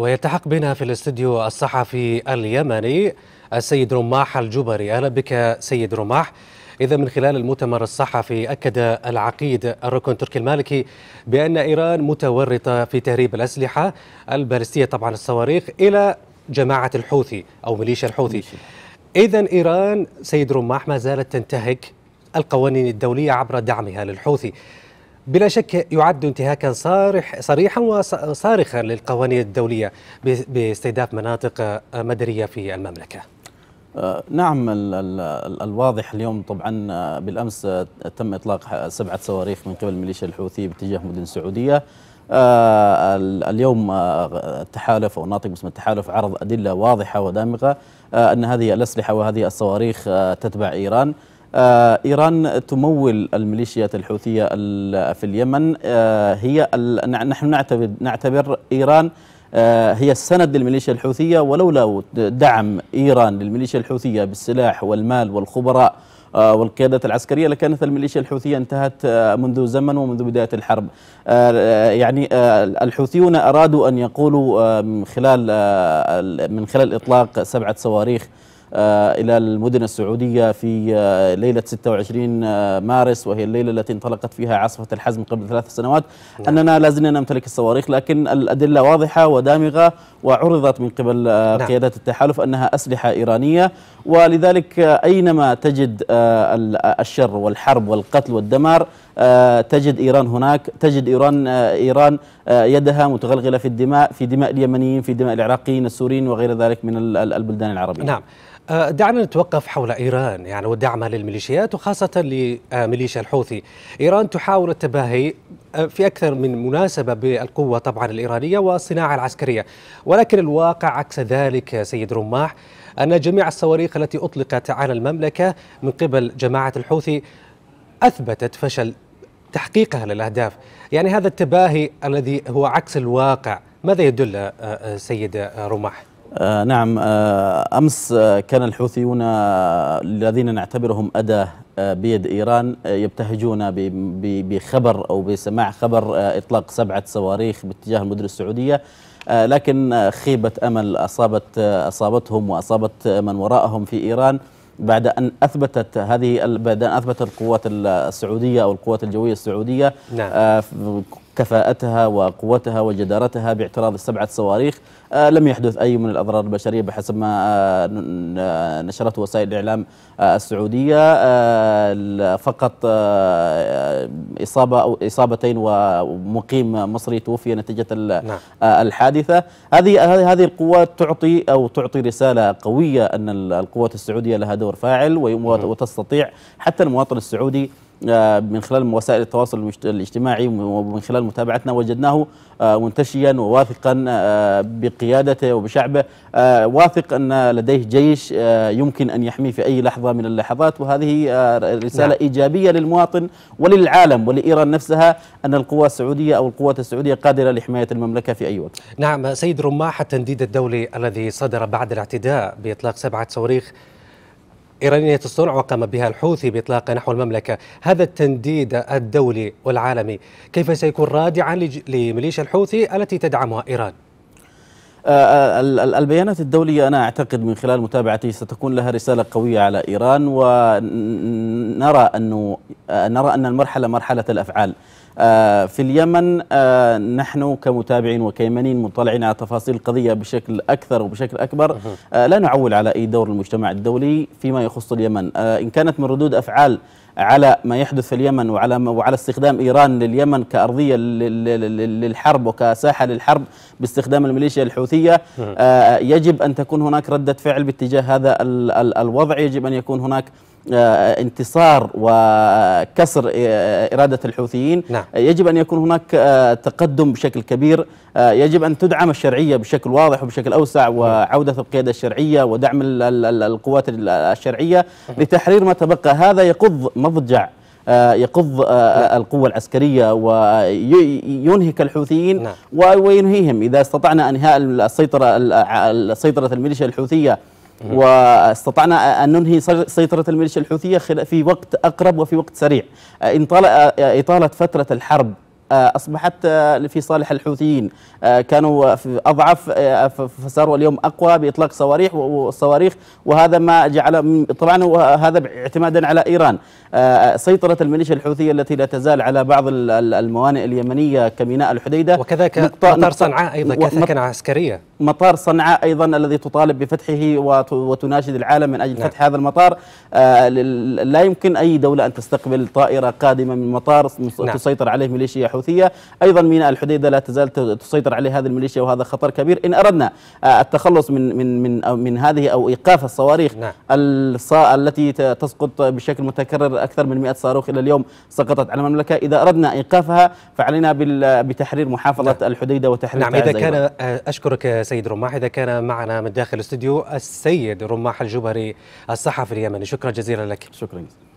ويلتحق بنا في الاستديو الصحفي اليمني السيد رماح الجبري اهلا بك سيد رماح إذا من خلال المؤتمر الصحفي أكد العقيد الركن تركي المالكي بأن إيران متورطة في تهريب الأسلحة البالستية طبعا الصواريخ إلى جماعة الحوثي أو ميليشيا الحوثي إذا إيران سيد رماح ما زالت تنتهك القوانين الدولية عبر دعمها للحوثي بلا شك يعد انتهاكا صارح صريحا وصارخا للقوانين الدوليه باستهداف مناطق مدنيه في المملكه. آه، نعم الـ الـ الواضح اليوم طبعا آه، بالامس آه، تم اطلاق سبعه صواريخ من قبل ميليشيا الحوثي باتجاه مدن سعوديه. اليوم التحالف او ناطق باسم التحالف عرض ادله واضحه ودامغه ان هذه الاسلحه وهذه الصواريخ تتبع ايران. آه، إيران تمول الميليشيات الحوثية في اليمن آه، هي نحن نعتبر نعتبر إيران آه، هي السند للميليشيا الحوثية ولولا دعم إيران للميليشيا الحوثية بالسلاح والمال والخبراء والقيادات العسكرية لكانت الميليشيا الحوثية انتهت منذ زمن ومنذ بداية الحرب يعني الحوثيون أرادوا أن يقولوا من خلال من خلال إطلاق سبعة صواريخ آه، إلى المدن السعودية في آه، ليلة 26 آه، مارس وهي الليلة التي انطلقت فيها عاصفة الحزم قبل ثلاث سنوات نعم. أننا لازلنا نمتلك الصواريخ لكن الأدلة واضحة ودامغة وعرضت من قبل نعم. قيادات التحالف أنها أسلحة إيرانية ولذلك أينما تجد الشر والحرب والقتل والدمار آه، تجد إيران هناك تجد إيران آه، إيران آه، يدها متغلغلة في الدماء في دماء اليمنيين في دماء العراقيين السوريين وغير ذلك من البلدان العربية نعم دعنا نتوقف حول إيران يعني ودعمها للميليشيات وخاصة لميليشيا الحوثي إيران تحاول التباهي في أكثر من مناسبة بالقوة طبعا الإيرانية والصناعة العسكرية ولكن الواقع عكس ذلك سيد رماح أن جميع الصواريخ التي أطلقت على المملكة من قبل جماعة الحوثي أثبتت فشل تحقيقها للأهداف يعني هذا التباهي الذي هو عكس الواقع ماذا يدل آه، آه، سيد آه، رمح؟ آه نعم آه أمس آه كان الحوثيون الذين نعتبرهم أداة بيد إيران يبتهجون بخبر أو بسماع خبر إطلاق سبعة صواريخ باتجاه المدن السعودية لكن خيبة أمل أصابت أصابتهم وأصابت من وراءهم في إيران بعد أن أثبتت هذه بعد أن أثبتت القوات السعودية أو القوات الجوية السعودية نعم. آه، كفاءتها وقوتها وجدارتها باعتراض السبعة صواريخ آه، لم يحدث أي من الأضرار البشرية بحسب ما آه، نشرته وسائل الإعلام آه، السعودية فقط إصابة أو إصابتين ومقيم مصري توفي نتيجة نعم. الحادثة هذه هذه القوات تعطي أو تعطي رسالة قوية أن القوات السعودية لها دور فاعل نعم. وتستطيع حتى المواطن السعودي آه، من خلال وسائل التواصل الاجتماعي ومن خلال متابعتنا وجدناه آه، منتشيا وواثقا آه، بقيادته وبشعبه واثق أن لديه جيش يمكن أن يحميه في أي لحظة من اللحظات وهذه رسالة نعم. إيجابية للمواطن وللعالم ولإيران نفسها أن القوى السعودية أو القوات السعودية قادرة لحماية المملكة في أي وقت نعم سيد رماح التنديد الدولي الذي صدر بعد الاعتداء بإطلاق سبعة صواريخ إيرانية الصنع وقام بها الحوثي بإطلاق نحو المملكة هذا التنديد الدولي والعالمي كيف سيكون رادعا لميليشيا الحوثي التي تدعمها إيران؟ آه، آه، البيانات الدولية أنا أعتقد من خلال متابعتي ستكون لها رسالة قوية على إيران ونرى أنه آه، نرى أن المرحلة مرحلة الأفعال آه، في اليمن آه، نحن كمتابعين وكيمنيين مطلعين على تفاصيل القضية بشكل أكثر وبشكل أكبر لا نعول على أي دور المجتمع الدولي فيما يخص اليمن إن كانت من ردود أفعال على ما يحدث في اليمن وعلى وعلى استخدام ايران لليمن كارضيه للحرب وكساحه للحرب باستخدام الميليشيا الحوثيه يجب ان تكون هناك رده فعل باتجاه هذا الوضع يجب ان يكون هناك آه، انتصار وكسر آه، إرادة الحوثيين نعم. يجب أن يكون هناك آه، تقدم بشكل كبير يجب أن تدعم الشرعية بشكل واضح وبشكل أوسع نعم. وعودة القيادة الشرعية ودعم القوات الشرعية لتحرير ما تبقى هذا يقض مضجع يقض نعم. القوة العسكرية وينهك الحوثيين نعم. وينهيهم إذا استطعنا أنهاء السيطرة سيطرة الميليشيا الحوثية واستطعنا أن ننهي سيطرة الميليشيا الحوثية في وقت أقرب وفي وقت سريع آه، ان آه، إطالة فترة الحرب آه، أصبحت في صالح الحوثيين كانوا أضعف فصاروا اليوم أقوى بإطلاق صواريخ والصواريخ وهذا ما جعل طبعا هذا اعتمادا على إيران سيطرة الميليشيا الحوثية التي لا تزال على بعض الموانئ اليمنية كميناء الحديدة وكذلك مطار صنعاء أيضا كثكنة عسكرية مطار صنعاء أيضا الذي تطالب بفتحه وتناشد العالم من أجل نعم. فتح هذا المطار آه، لا يمكن أي دولة أن تستقبل طائرة قادمة من مطار نعم. تسيطر عليه ميليشيا حوثية أيضا ميناء الحديدة لا تزال تسيطر عليه هذه الميليشيا وهذا خطر كبير إن أردنا آه، التخلص من من من من هذه أو إيقاف الصواريخ نعم. التي تسقط بشكل متكرر أكثر من 100 صاروخ إلى اليوم سقطت على المملكة إذا أردنا إيقافها فعلينا بتحرير محافظة نعم. الحديدة وتحرير نعم إذا كان آه، أشكرك سيد رماح إذا كان معنا من داخل الاستوديو السيد رماح الجبري الصحفي اليمني شكرا جزيلا لك شكرا جزيلا